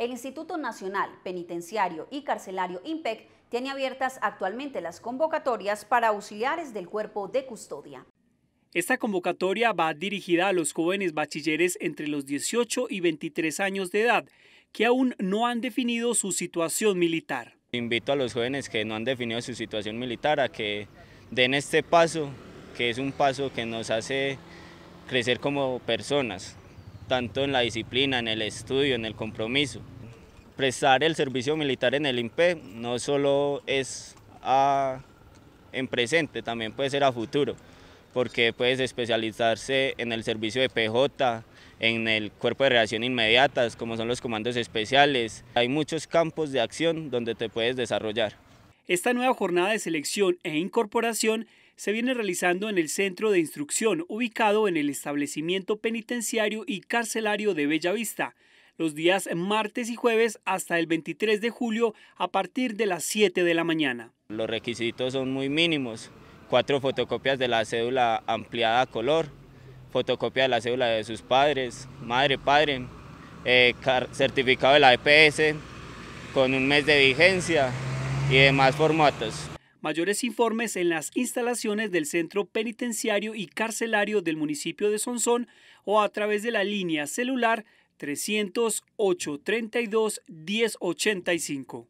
El Instituto Nacional Penitenciario y Carcelario INPEC tiene abiertas actualmente las convocatorias para auxiliares del cuerpo de custodia. Esta convocatoria va dirigida a los jóvenes bachilleres entre los 18 y 23 años de edad que aún no han definido su situación militar. Invito a los jóvenes que no han definido su situación militar a que den este paso, que es un paso que nos hace crecer como personas, tanto en la disciplina, en el estudio, en el compromiso. Prestar el servicio militar en el INPE no solo es en presente, también puede ser a futuro, porque puedes especializarse en el servicio de PJ, en el cuerpo de reacción inmediatas, como son los comandos especiales. Hay muchos campos de acción donde te puedes desarrollar. Esta nueva jornada de selección e incorporación se viene realizando en el Centro de Instrucción, ubicado en el establecimiento penitenciario y carcelario de Bellavista, los días martes y jueves hasta el 23 de julio a partir de las 7 de la mañana. Los requisitos son muy mínimos, cuatro fotocopias de la cédula ampliada a color, fotocopia de la cédula de sus padres, madre, padre, eh, certificado de la EPS con un mes de vigencia y demás formatos. Mayores informes en las instalaciones del Centro Penitenciario y Carcelario del municipio de Sonsón o a través de la línea celular 308 32 1085.